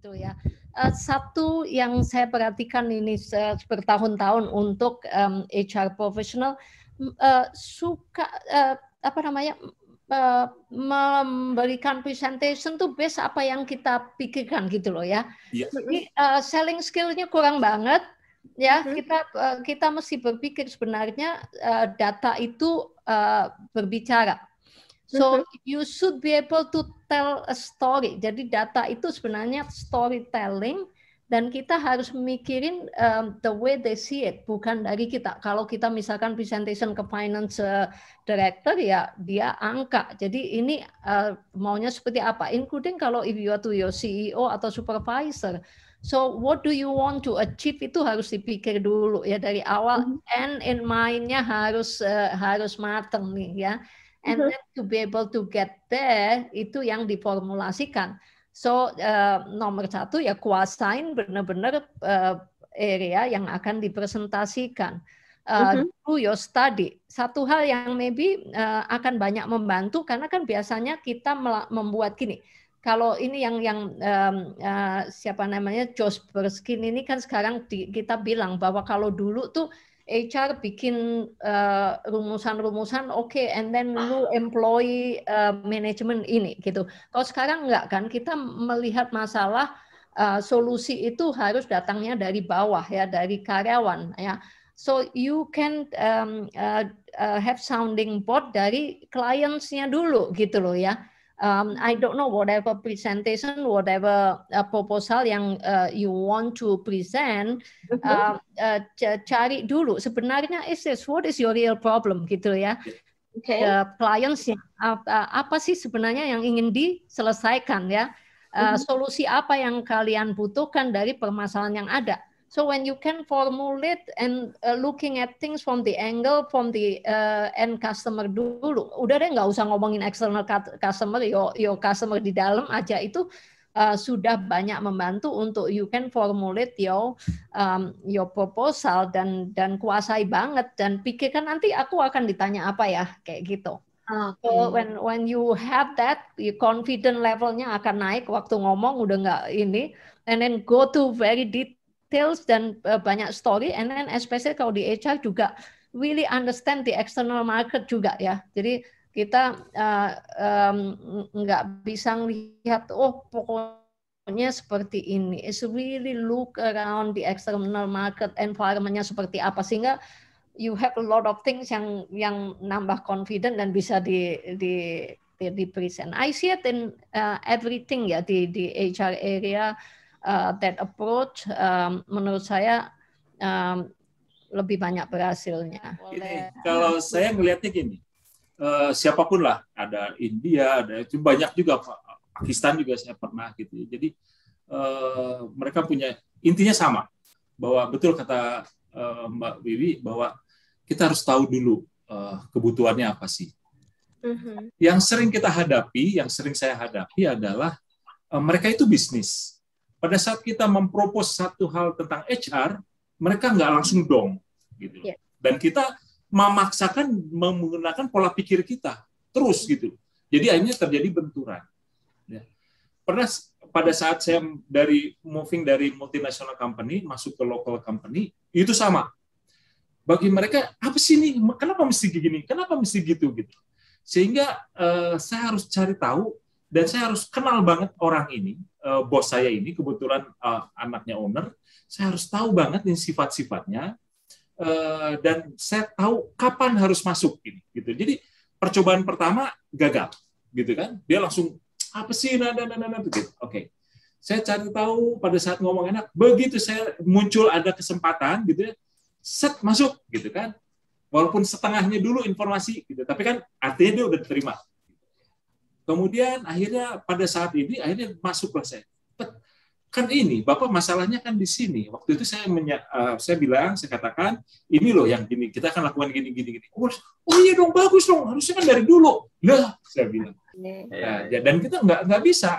gitu ya. Eh, satu yang saya perhatikan ini bertahun-tahun untuk HR profesional eh, suka eh, apa namanya memberikan presentation tuh based apa yang kita pikirkan gitu loh ya. Yes. Jadi uh, selling skillnya kurang banget ya. Mm -hmm. Kita kita mesti berpikir sebenarnya data itu berbicara So mm-hmm. you should be able to tell a story. Jadi data itu sebenarnya storytelling dan kita harus mikirin um, the way they see it, bukan dari kita. Kalau kita misalkan presentation ke finance uh, director ya dia angka. Jadi ini uh, maunya seperti apa? Including kalau if you are to your CEO atau supervisor. So what do you want to achieve itu harus dipikir dulu ya dari awal. Mm -hmm. And in mindnya harus uh, harus mateng nih ya and mm-hmm. then to be able to get there itu yang diformulasikan. So uh, nomor satu ya kuasain benar-benar uh, area yang akan dipresentasikan. Uh, do your study. Satu hal yang maybe uh, akan banyak membantu karena kan biasanya kita membuat gini. Kalau ini yang yang um, uh, siapa namanya Josh Berskin ini kan sekarang di, kita bilang bahwa kalau dulu tuh HR bikin rumusan eh, rumusan-rumusan, oke, okay, and then lu employ uh, eh, management ini gitu. Kalau sekarang enggak kan, kita melihat masalah uh, solusi itu harus datangnya dari bawah ya, dari karyawan ya. So you can um, uh, have sounding board dari clients-nya dulu gitu loh ya um, I don't know whatever presentation, whatever uh, proposal yang uh, you want to present, mm-hmm. um, uh, uh, cari dulu sebenarnya is this what is your real problem gitu ya. Okay. Uh, clients apa, apa sih sebenarnya yang ingin diselesaikan ya? Uh, mm -hmm. Solusi apa yang kalian butuhkan dari permasalahan yang ada? So when you can formulate and uh, looking at things from the angle from the uh, end customer dulu, udah deh nggak usah ngomongin external customer, yo yo customer di dalam aja itu uh, sudah banyak membantu untuk you can formulate your um, your proposal dan dan kuasai banget dan pikirkan nanti aku akan ditanya apa ya kayak gitu. Okay. So when when you have that, your confident levelnya akan naik waktu ngomong udah nggak ini, and then go to very deep details dan uh, banyak story and then especially kalau di HR juga really understand the external market juga ya. Jadi kita uh, um, nggak bisa lihat oh pokoknya seperti ini. It's really look around the external market environmentnya seperti apa sehingga you have a lot of things yang yang nambah confident dan bisa di di di, present. I see it in uh, everything ya di di HR area uh, that approach um, menurut saya um, lebih banyak berhasilnya. Ini, kalau saya melihatnya gini, uh, siapapun lah, ada India, ada banyak juga Pakistan juga saya pernah gitu. Ya. Jadi uh, mereka punya intinya sama bahwa betul kata uh, Mbak Wiwi bahwa kita harus tahu dulu uh, kebutuhannya apa sih. Mhm. Yang sering kita hadapi, yang sering saya hadapi adalah mereka itu bisnis pada saat kita mempropos satu hal tentang HR, mereka nggak langsung dong, gitu. Yeah. Dan kita memaksakan menggunakan pola pikir kita terus gitu. Jadi akhirnya terjadi benturan. Ya. Pernah pada saat saya dari moving dari multinational company masuk ke local company itu sama. Bagi mereka apa sih ini? Kenapa mesti gini? Kenapa mesti gitu gitu? Sehingga uh, saya harus cari tahu dan saya harus kenal banget orang ini uh, bos saya ini kebetulan uh, anaknya owner, saya harus tahu banget nih sifat-sifatnya uh, dan saya tahu kapan harus masuk ini gitu. Jadi percobaan pertama gagal gitu kan. Dia langsung apa sih nada nada nada nah, begitu. Nah, Oke. Okay. Saya cari tahu pada saat ngomong enak, begitu saya muncul ada kesempatan gitu ya, set masuk gitu kan. Walaupun setengahnya dulu informasi gitu, tapi kan artinya dia udah diterima Kemudian akhirnya pada saat ini akhirnya masuklah saya. Kan ini Bapak masalahnya kan di sini. Waktu itu saya menya, uh, saya bilang saya katakan ini loh yang gini kita akan lakukan gini gini gini. Oh, oh iya dong bagus dong harusnya kan dari dulu. Lah saya bilang. Iya. Nah, ya, dan kita nggak nggak bisa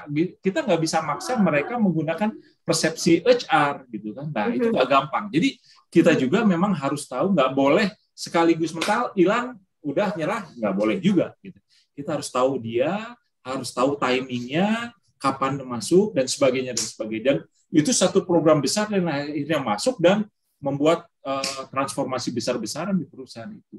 kita nggak bisa maksa mereka menggunakan persepsi HR gitu kan. Nah itu mm-hmm. nggak gampang. Jadi kita juga memang harus tahu nggak boleh sekaligus mental hilang udah nyerah nggak boleh juga gitu. Kita harus tahu dia harus tahu timingnya, kapan masuk dan sebagainya dan sebagainya. Dan itu satu program besar yang akhirnya masuk dan membuat uh, transformasi besar-besaran di perusahaan itu.